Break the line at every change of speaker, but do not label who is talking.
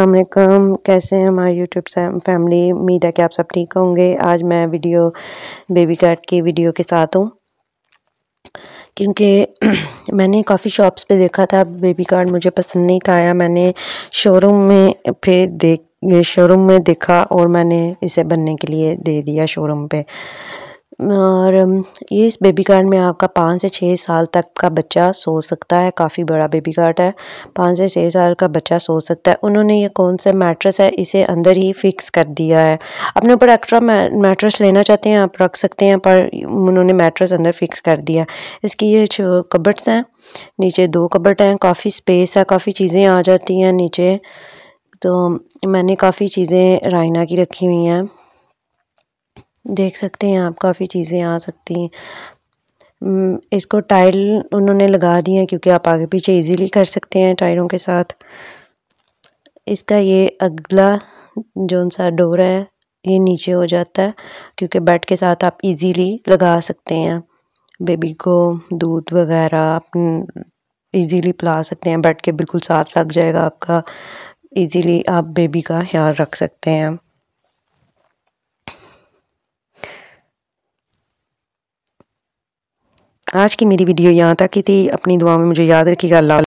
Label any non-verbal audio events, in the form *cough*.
अल्लाम कैसे हैं हमारे यूट्यूब फैमिली उम्मीद है कि आप सब ठीक होंगे आज मैं वीडियो बेबी कैट की वीडियो के साथ हूँ क्योंकि *clears throat* मैंने काफ़ी शॉप्स पे देखा था बेबी कार्ड मुझे पसंद नहीं था आया मैंने शोरूम में फिर देख शोरूम में देखा और मैंने इसे बनने के लिए दे दिया शोरूम पे और इस बेबी कार्ड में आपका पाँच से छः साल तक का बच्चा सो सकता है काफ़ी बड़ा बेबी कार्ड है पाँच से छः साल का बच्चा सो सकता है उन्होंने ये कौन सा मैट्रेस है इसे अंदर ही फिक्स कर दिया है अपने ऊपर एक्स्ट्रा मैट्रेस लेना चाहते हैं आप रख सकते हैं पर उन्होंने मैट्रेस अंदर फिक्स कर दिया इसकी ये कबर्ट्स हैं नीचे दो कबर्ट हैं काफ़ी स्पेस है काफ़ी चीज़ें आ जाती हैं नीचे तो मैंने काफ़ी चीज़ें रायना की रखी हुई हैं देख सकते हैं आप काफ़ी चीज़ें आ सकती हैं हम्म, इसको टाइल उन्होंने लगा दी है क्योंकि आप आगे पीछे इजीली कर सकते हैं टायरों के साथ इसका ये अगला जो सा डोर है ये नीचे हो जाता है क्योंकि बेड के साथ आप इजीली लगा सकते हैं बेबी को दूध वगैरह आप इजीली पिला सकते हैं बेड के बिल्कुल साथ लग जाएगा आपका इजीली आप बेबी का ख्याल रख सकते हैं आज की मेरी वीडियो यहाँ तक ही थी अपनी दुआ में मुझे याद रखिएगा लाल